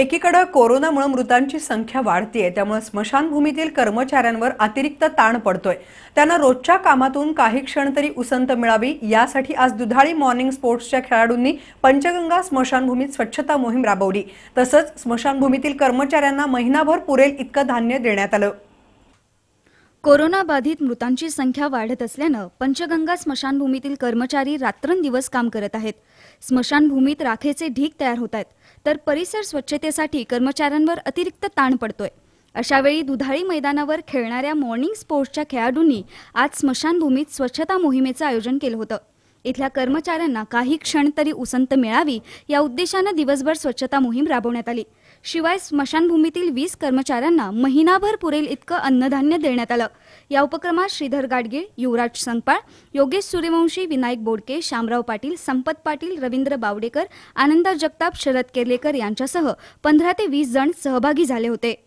एकीकडे कोरोनामुळे मृतांची संख्या वाढतीये त्यामुळे स्मशानभूमीतील कर्मचाऱ्यांवर अतिरिक्त ताण पडतोय त्यांना रोजच्या कामातून काही क्षण तरी उसंत मिळावी यासाठी आज दुधाळी मॉर्निंग स्पोर्ट्सच्या खेळाडूंनी पंचगंगा स्मशानभूमीत स्वच्छता मोहीम राबवली तसंच स्मशानभूमीतील कर्मचाऱ्यांना महिनाभर पुरेल इतकं धान्य देण्यात आलं कोरोनाबाधित मृतांची संख्या वाढत असल्यानं पंचगंगा स्मशानभूमीतील कर्मचारी रात्रंदिवस काम करत आहेत स्मशानभूमीत राखेचे ढीक तयार होत आहेत तर परिसर स्वच्छतेसाठी कर्मचाऱ्यांवर अतिरिक्त ताण पडतोय अशावेळी दुधाळी मैदानावर खेळणाऱ्या मॉर्निंग स्पोर्ट्सच्या खेळाडूंनी आज स्मशानभूमीत स्वच्छता मोहिमेचं आयोजन केलं होतं इथल्या कर्मचाऱ्यांना काही क्षण तरी उसंत मिळावी या उद्देशानं दिवसभर स्वच्छता मोहीम राबवण्यात आली शिवाय स्मशानभूमीतील वीस कर्मचाऱ्यांना महिनाभर पुरेल इतकं अन्नधान्य देण्यात आलं या उपक्रमात श्रीधर गाडगे युवराज संगपाळ योगेश सूर्यवंशी विनायक बोडके शामराव पाटील संपत पाटील रवींद्र बावडेकर आनंदा जगताप शरद केर्लेकर यांच्यासह पंधरा ते वीस जण सहभागी झाले होते